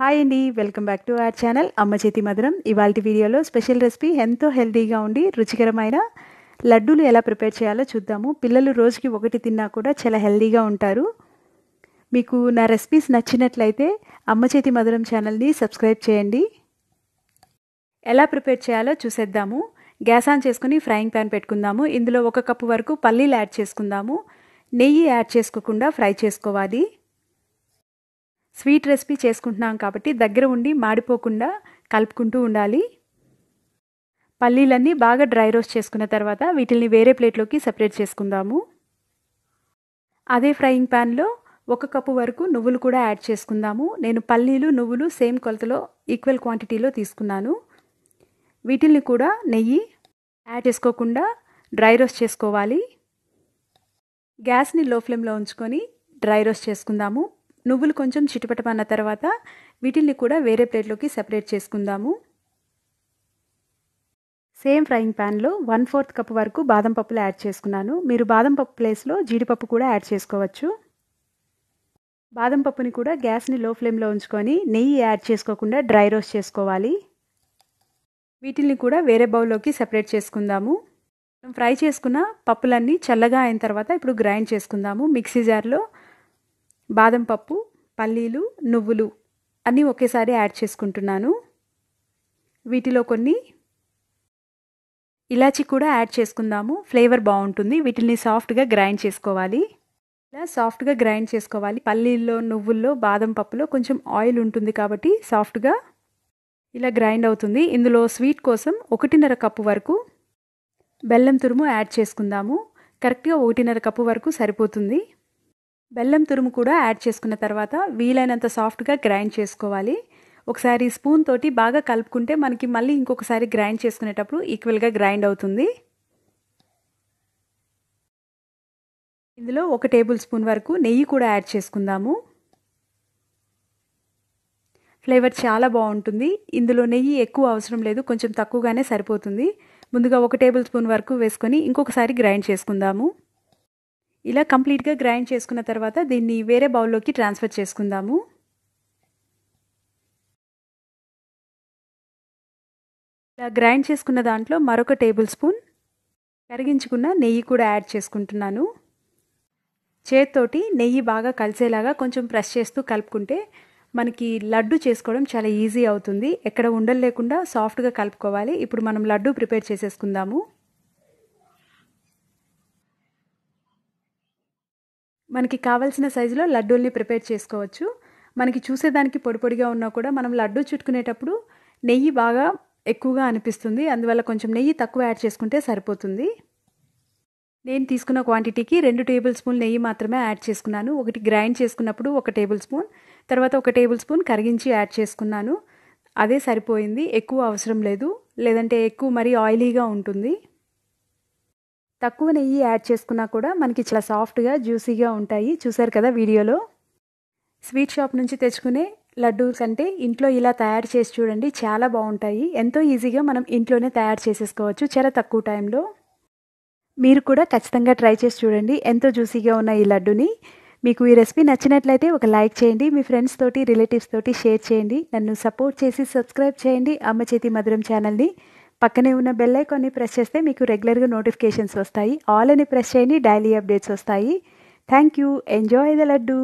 hi అండి welcome back to our channel Amma Chethi మధురం ఇవాళ వీడియోలో స్పెషల్ రెసిపీ ఎంతో హెల్దీగా ఉండి రుచికరమైన లడ్డూలు ఎలా ప్రిపేర్ చేయాలో చూద్దాము పిల్లలు రోజుకి ఒకటి తిన్నా కూడా చాలా హెల్దీగా ఉంటారు మీకు నా రెసిపీస్ నచ్చినట్లయితే అమ్మ చేతి మధురం ఛానల్ని సబ్స్క్రైబ్ చేయండి ఎలా ప్రిపేర్ చేయాలో చూసేద్దాము గ్యాస్ ఆన్ చేసుకుని ఫ్రైయింగ్ ప్యాన్ పెట్టుకుందాము ఇందులో ఒక కప్పు వరకు పల్లీలు యాడ్ చేసుకుందాము నెయ్యి యాడ్ చేసుకోకుండా ఫ్రై చేసుకోవాలి స్వీట్ రెసిపీ చేసుకుంటున్నాం కాబట్టి దగ్గర ఉండి మాడిపోకుండా కలుపుకుంటూ ఉండాలి పల్లీలన్నీ బాగా డ్రై రోస్ట్ చేసుకున్న తర్వాత వీటిల్ని వేరే ప్లేట్లోకి సపరేట్ చేసుకుందాము అదే ఫ్రైయింగ్ ప్యాన్లో ఒక కప్పు వరకు నువ్వులు కూడా యాడ్ చేసుకుందాము నేను పల్లీలు నువ్వులు సేమ్ కొలతలో ఈక్వల్ క్వాంటిటీలో తీసుకున్నాను వీటిల్ని కూడా నెయ్యి యాడ్ చేసుకోకుండా డ్రై రోస్ట్ చేసుకోవాలి గ్యాస్ని లో ఫ్లేమ్లో ఉంచుకొని డ్రై రోస్ట్ చేసుకుందాము నువ్వులు కొంచెం చిటపటమన్న తర్వాత వీటిల్ని కూడా వేరే ప్లేట్లోకి సెపరేట్ చేసుకుందాము సేమ్ ఫ్రైయింగ్ ప్యాన్లో వన్ ఫోర్త్ కప్ వరకు బాదం పప్పులు యాడ్ చేసుకున్నాను మీరు బాదం పప్పు ప్లేస్లో జీడిపప్పు కూడా యాడ్ చేసుకోవచ్చు బాదం పప్పుని కూడా గ్యాస్ని లో ఫ్లేమ్లో ఉంచుకొని నెయ్యి యాడ్ చేసుకోకుండా డ్రై రోస్ట్ చేసుకోవాలి వీటిల్ని కూడా వేరే బౌల్లోకి సెపరేట్ చేసుకుందాము ఫ్రై చేసుకున్న పప్పులన్నీ చల్లగా అయిన తర్వాత ఇప్పుడు గ్రైండ్ చేసుకుందాము మిక్సీ జార్లో బాదం పప్పు పల్లీలు నువ్వులు అన్నీ ఒకేసారి యాడ్ చేసుకుంటున్నాను వీటిలో కొన్ని ఇలాచి కూడా యాడ్ చేసుకుందాము ఫ్లేవర్ బాగుంటుంది వీటిని సాఫ్ట్గా గ్రైండ్ చేసుకోవాలి ఇలా సాఫ్ట్గా గ్రైండ్ చేసుకోవాలి పల్లీల్లో నువ్వుల్లో బాదం పప్పులో కొంచెం ఆయిల్ ఉంటుంది కాబట్టి సాఫ్ట్గా ఇలా గ్రైండ్ అవుతుంది ఇందులో స్వీట్ కోసం ఒకటిన్నర కప్పు వరకు బెల్లం తురుము యాడ్ చేసుకుందాము కరెక్ట్గా ఒకటిన్నర కప్పు వరకు సరిపోతుంది బెల్లం తురుము కూడా యాడ్ చేసుకున్న తర్వాత వీలైనంత సాఫ్ట్గా గ్రైండ్ చేసుకోవాలి ఒకసారి స్పూన్ తోటి బాగా కలుపుకుంటే మనకి మళ్ళీ ఇంకొకసారి గ్రైండ్ చేసుకునేటప్పుడు ఈక్వల్గా గ్రైండ్ అవుతుంది ఇందులో ఒక టేబుల్ స్పూన్ వరకు నెయ్యి కూడా యాడ్ చేసుకుందాము ఫ్లేవర్ చాలా బాగుంటుంది ఇందులో నెయ్యి ఎక్కువ అవసరం లేదు కొంచెం తక్కువగానే సరిపోతుంది ముందుగా ఒక టేబుల్ స్పూన్ వరకు వేసుకొని ఇంకొకసారి గ్రైండ్ చేసుకుందాము ఇలా కంప్లీట్గా గ్రైండ్ చేసుకున్న తర్వాత దీన్ని వేరే బౌల్లోకి ట్రాన్స్ఫర్ చేసుకుందాము ఇలా గ్రైండ్ చేసుకున్న దాంట్లో మరొక టేబుల్ స్పూన్ కరిగించుకున్న నెయ్యి కూడా యాడ్ చేసుకుంటున్నాను చేత్తోటి నెయ్యి బాగా కలిసేలాగా కొంచెం ప్రెస్ చేస్తూ కలుపుకుంటే మనకి లడ్డు చేసుకోవడం చాలా ఈజీ అవుతుంది ఎక్కడ ఉండలు లేకుండా సాఫ్ట్గా కలుపుకోవాలి ఇప్పుడు మనం లడ్డు ప్రిపేర్ చేసేసుకుందాము మనకి కావాల్సిన సైజులో లడ్డూల్ని ప్రిపేర్ చేసుకోవచ్చు మనకి చూసేదానికి పొడి పొడిగా ఉన్నా కూడా మనం లడ్డూ చుట్టుకునేటప్పుడు నెయ్యి బాగా ఎక్కువగా అనిపిస్తుంది అందువల్ల కొంచెం నెయ్యి తక్కువ యాడ్ చేసుకుంటే సరిపోతుంది నేను తీసుకున్న క్వాంటిటీకి రెండు టేబుల్ స్పూన్ నెయ్యి మాత్రమే యాడ్ చేసుకున్నాను ఒకటి గ్రైండ్ చేసుకున్నప్పుడు ఒక టేబుల్ స్పూన్ తర్వాత ఒక టేబుల్ స్పూన్ కరిగించి యాడ్ చేసుకున్నాను అదే సరిపోయింది ఎక్కువ అవసరం లేదు లేదంటే ఎక్కువ మరీ ఆయిలీగా ఉంటుంది తక్కువ నెయ్యి యాడ్ చేసుకున్నా కూడా మనకి చాలా సాఫ్ట్గా జ్యూసీగా ఉంటాయి చూసారు కదా వీడియోలో స్వీట్ షాప్ నుంచి తెచ్చుకునే లడ్డు కంటే ఇంట్లో ఇలా తయారు చేసి చూడండి చాలా బాగుంటాయి ఎంతో ఈజీగా మనం ఇంట్లోనే తయారు చేసేసుకోవచ్చు చాలా తక్కువ టైంలో మీరు కూడా ఖచ్చితంగా ట్రై చేసి చూడండి ఎంతో జ్యూసీగా ఉన్న ఈ లడ్డుని మీకు ఈ రెసిపీ నచ్చినట్లయితే ఒక లైక్ చేయండి మీ ఫ్రెండ్స్ తోటి రిలేటివ్స్ తోటి షేర్ చేయండి నన్ను సపోర్ట్ చేసి సబ్స్క్రైబ్ చేయండి అమ్మ చేతి మధురం ఛానల్ని పక్కనే ఉన్న బెల్ ఐకాన్ని ప్రెస్ చేస్తే మీకు రెగ్యులర్గా నోటిఫికేషన్స్ వస్తాయి ఆల్ అని ప్రెస్ చేయండి డైలీ అప్డేట్స్ వస్తాయి thank you enjoy the laddu